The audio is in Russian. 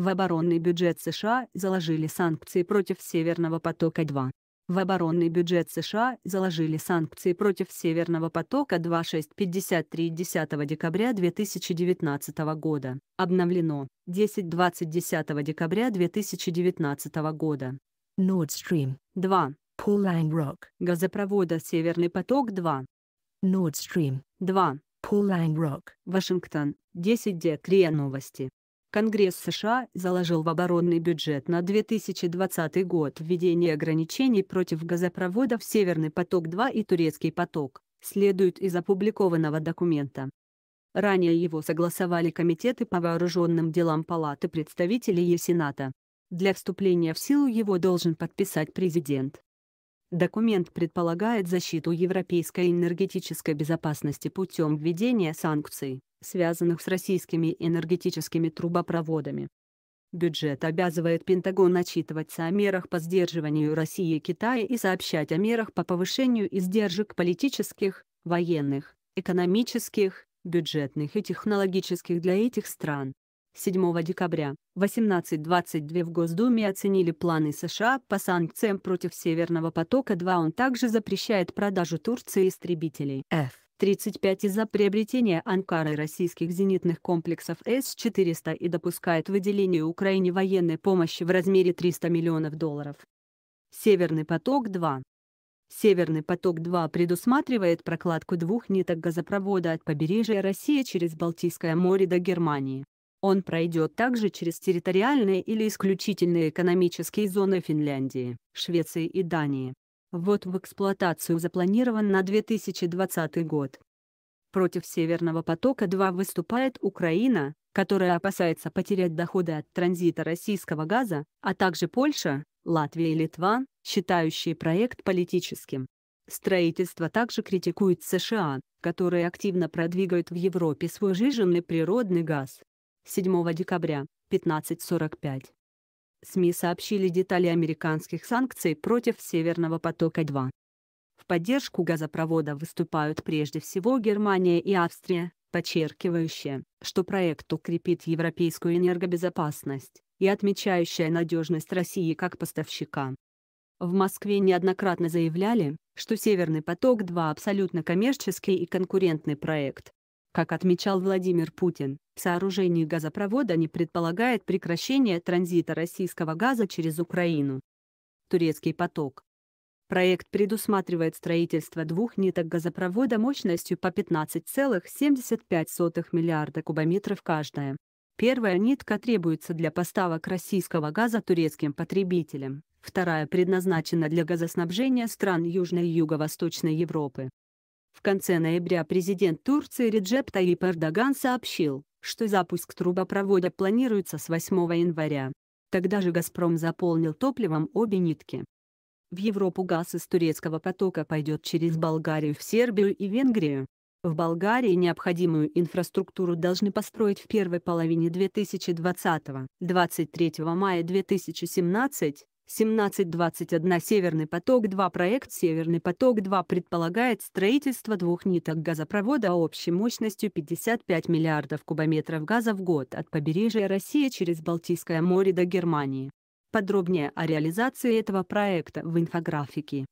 В оборонный бюджет США заложили санкции против Северного потока-2. В оборонный бюджет США заложили санкции против Северного потока-2 6.53 декабря 2019 года. Обновлено 10.20 декабря 2019 года. Nord Stream 2. Pauline Rock. Газопровода Северный поток-2. Nord Stream 2. Pauline Rock. Вашингтон. 10 декабря, новости. Конгресс США заложил в оборонный бюджет на 2020 год введение ограничений против газопроводов «Северный поток-2» и «Турецкий поток», следует из опубликованного документа. Ранее его согласовали комитеты по вооруженным делам Палаты представителей и Сената. Для вступления в силу его должен подписать президент. Документ предполагает защиту европейской энергетической безопасности путем введения санкций связанных с российскими энергетическими трубопроводами. Бюджет обязывает Пентагон отчитываться о мерах по сдерживанию России и Китая и сообщать о мерах по повышению издержек политических, военных, экономических, бюджетных и технологических для этих стран. 7 декабря 18.22 в Госдуме оценили планы США по санкциям против «Северного потока-2». Он также запрещает продажу Турции истребителей F. 35 из-за приобретения Анкары российских зенитных комплексов С-400 и допускает выделение Украине военной помощи в размере 300 миллионов долларов. Северный поток-2 Северный поток-2 предусматривает прокладку двух ниток газопровода от побережья России через Балтийское море до Германии. Он пройдет также через территориальные или исключительные экономические зоны Финляндии, Швеции и Дании. Ввод в эксплуатацию запланирован на 2020 год. Против «Северного потока-2» выступает Украина, которая опасается потерять доходы от транзита российского газа, а также Польша, Латвия и Литва, считающие проект политическим. Строительство также критикует США, которые активно продвигают в Европе свой жиженный природный газ. 7 декабря, 15.45. СМИ сообщили детали американских санкций против «Северного потока-2». В поддержку газопровода выступают прежде всего Германия и Австрия, подчеркивающие, что проект укрепит европейскую энергобезопасность и отмечающая надежность России как поставщика. В Москве неоднократно заявляли, что «Северный поток-2» абсолютно коммерческий и конкурентный проект, как отмечал Владимир Путин, сооружение газопровода не предполагает прекращение транзита российского газа через Украину. Турецкий поток. Проект предусматривает строительство двух ниток газопровода мощностью по 15,75 миллиарда кубометров каждая. Первая нитка требуется для поставок российского газа турецким потребителям, вторая предназначена для газоснабжения стран Южной и Юго-Восточной Европы. В конце ноября президент Турции Реджеп Таип Эрдоган сообщил, что запуск трубопровода планируется с 8 января. Тогда же «Газпром» заполнил топливом обе нитки. В Европу газ из турецкого потока пойдет через Болгарию в Сербию и Венгрию. В Болгарии необходимую инфраструктуру должны построить в первой половине 2020-23 мая 2017 1721 «Северный поток-2» проект «Северный поток-2» предполагает строительство двух ниток газопровода общей мощностью 55 миллиардов кубометров газа в год от побережья России через Балтийское море до Германии. Подробнее о реализации этого проекта в инфографике.